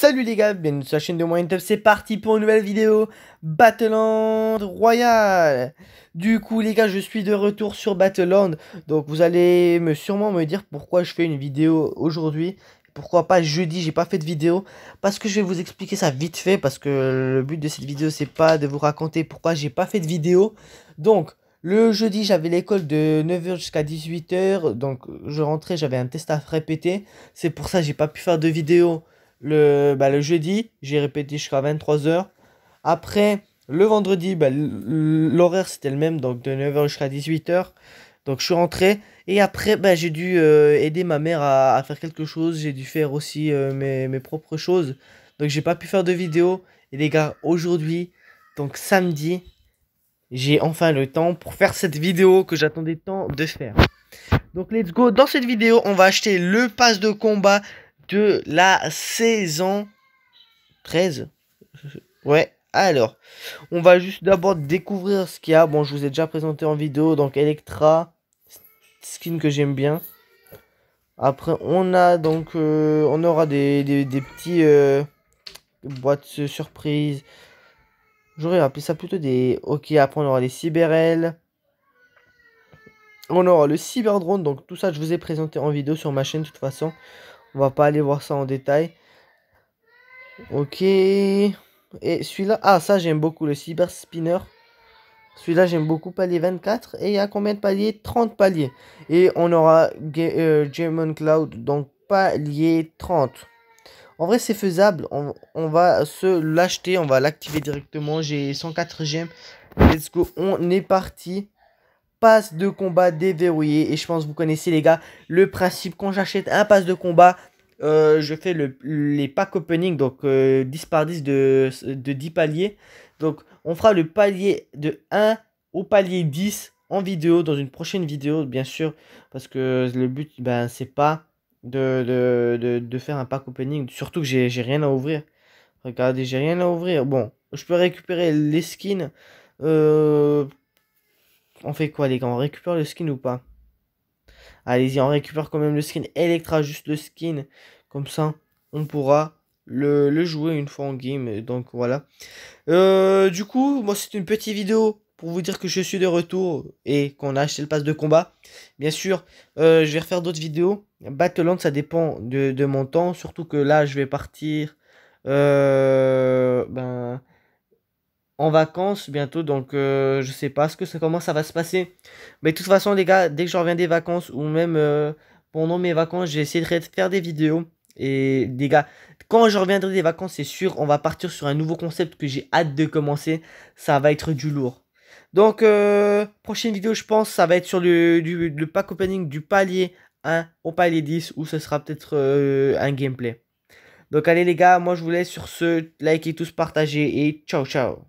Salut les gars, bienvenue sur la chaîne de Moyen Top, c'est parti pour une nouvelle vidéo Battleland Royal Du coup les gars, je suis de retour sur Battleland, donc vous allez me, sûrement me dire pourquoi je fais une vidéo aujourd'hui, pourquoi pas jeudi, j'ai pas fait de vidéo, parce que je vais vous expliquer ça vite fait, parce que le but de cette vidéo c'est pas de vous raconter pourquoi j'ai pas fait de vidéo, donc... Le jeudi, j'avais l'école de 9h jusqu'à 18h, donc je rentrais, j'avais un test à répéter. C'est pour ça que j'ai pas pu faire de vidéo bah, le, jeudi, j'ai répété jusqu'à 23h. Après, le vendredi, bah, l'horaire c'était le même, donc de 9h jusqu'à 18h. Donc je suis rentré. Et après, bah, j'ai dû euh, aider ma mère à, faire quelque chose. J'ai dû faire aussi euh, mes, propres choses. Donc j'ai pas pu faire de vidéo. Et les gars, aujourd'hui, donc samedi, j'ai enfin le temps pour faire cette vidéo que j'attendais tant de faire. Donc let's go. Dans cette vidéo, on va acheter le pass de combat de la saison 13. Ouais, alors, on va juste d'abord découvrir ce qu'il y a. Bon, je vous ai déjà présenté en vidéo, donc Electra, skin que j'aime bien. Après, on a donc, euh, on aura des, des, petits euh, boîtes surprises. J'aurais appelé ça plutôt des... Ok, après on aura les cyberl On aura le Cyberdrone, donc tout ça je vous ai présenté en vidéo sur ma chaîne de toute façon. On va pas aller voir ça en détail. Ok. Et celui-là, ah ça j'aime beaucoup, le Cyber Spinner. Celui-là j'aime beaucoup, palier 24. Et il y a combien de paliers 30 paliers. Et on aura euh, Cloud, donc palier 30. En vrai c'est faisable, on, on, va se l'acheter, on va l'activer directement. J'ai 104 gemmes. Let's go, on est parti pass de combat déverrouillé. Et je pense que vous connaissez les gars le principe quand j'achète un pass de combat. Euh, je fais le, les packs opening, donc 10 euh, par 10 de, 10 paliers. Donc on fera le palier de 1 au palier 10 en vidéo, dans une prochaine vidéo bien sûr. Parce que le but, ben, c'est pas de, de, faire un pack opening. Surtout que j'ai rien à ouvrir. Regardez, j'ai rien à ouvrir. Bon, je peux récupérer les skins. Euh, on fait quoi, les gars On récupère le skin ou pas Allez-y, on récupère quand même le skin Electra, juste le skin. Comme ça, on pourra le, jouer une fois en game. Donc voilà. Euh, du coup, moi, c'est une petite vidéo pour vous dire que je suis de retour et qu'on a acheté le pass de combat. Bien sûr, euh, je vais refaire d'autres vidéos. Battleland, ça dépend de, de, mon temps. Surtout que là, je vais partir. Euh, ben en vacances bientôt, donc euh, je sais pas ce que comment ça va se passer. Mais de toute façon, les gars, dès que je reviens des vacances ou même euh, pendant mes vacances, j'essaierai de faire des vidéos. Et les gars, quand je reviendrai des vacances, c'est sûr, on va partir sur un nouveau concept que j'ai hâte de commencer. Ça va être du lourd. Donc, euh, prochaine vidéo, je pense, ça va être sur le, pack opening du palier 1 au palier 10, où ce sera peut-être un gameplay. Donc allez les gars, moi je vous laisse sur ce, et tous, partagez et ciao ciao